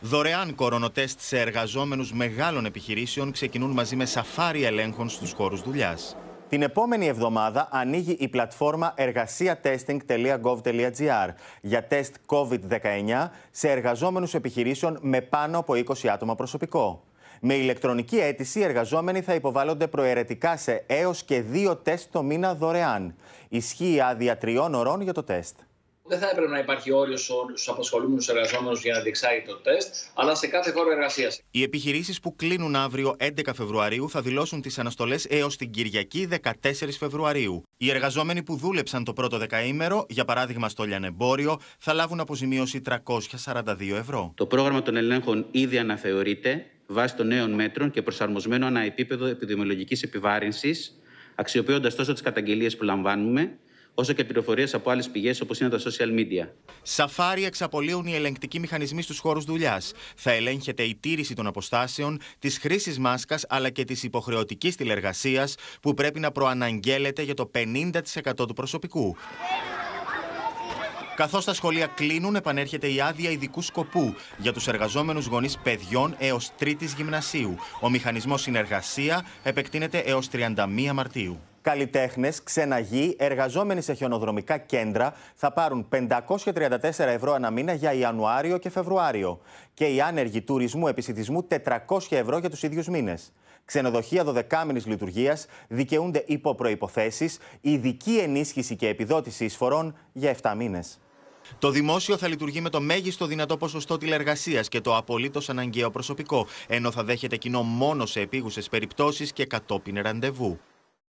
Δωρεάν κορονοτέστ σε εργαζόμενους μεγάλων επιχειρήσεων ξεκινούν μαζί με σαφάρι ελέγχων στους χώρους δουλειάς. Την επόμενη εβδομάδα ανοίγει η πλατφόρμα εργασίατesting.gov.gr για τεστ COVID-19 σε εργαζόμενους επιχειρήσεων με πάνω από 20 άτομα προσωπικό. Με ηλεκτρονική αίτηση, οι εργαζόμενοι θα υποβάλλονται προαιρετικά σε έως και δύο τεστ το μήνα δωρεάν. Ισχύει άδεια τριών ωρών για το τεστ δεν θα έπρεπε να υπάρχει όριο σε όλους τους απασχολούμενους εργαζόμενους για να διεξάγει το τεστ, αλλά σε κάθε χώρο εργασίας. Οι επιχειρήσεις που κλείνουν αύριο 11 Φεβρουαρίου θα δηλώσουν τις αναστολές έως την Κυριακή 14 Φεβρουαρίου. Οι εργαζόμενοι που δούλεψαν το πρώτο δεκαήμερο, για παράδειγμα στο λιανεμπόριο, θα λάβουν αποζημίωση 342 ευρώ. Το πρόγραμμα των ελέγχων ήδη αναθεωρείται βάσει των νέων μέτρων και προσαρμοσμένο ανά επίπεδο επιδημιολογικής επιβάρυνσης, αξιοποιώντας τόσο τις καταγγελίες που λαμβάνουμε, όσο και πληροφορίες από άλλες πηγές όπως είναι τα social media. Σαφάρι εξαπολύουν οι ελεγκτικοί μηχανισμοί στους χώρους δουλειάς. Θα ελέγχεται η τήρηση των αποστάσεων, της χρήσης μάσκας αλλά και της υποχρεωτικής τηλεργασίας που πρέπει να προαναγγέλλεται για το 50% του προσωπικού. Καθώς τα σχολεία κλείνουν, επανέρχεται η άδεια ειδικού σκοπού για τους εργαζόμενους γονείς παιδιών έως Τρίτης Γυμνασίου. Ο μηχανισμός συνεργασία επεκτείνεται έως 31 Μαρτίου. Καλλιτέχνες, ξεναγοί, εργαζόμενοι σε χιονοδρομικά κέντρα θα πάρουν 534 ευρώ ανά μήνα για Ιανουάριο και Φεβρουάριο. Και οι άνεργοι τουρισμού επισητισμού 400 ευρώ για τους ίδιους μήνες. Ξενοδοχεία 12 μήνη λειτουργίας δικαιούνται υπό προποθέσει, ειδική ενίσχυση και επιδότηση εισφορών για 7 μήνες. Το δημόσιο θα λειτουργεί με το μέγιστο δυνατό ποσοστό τηλεργασίας και το απολύτως αναγκαίο προσωπικό, ενώ θα δέχεται κοινό μόνο σε επίγουσες περιπτώσεις και κατόπιν ραντεβού.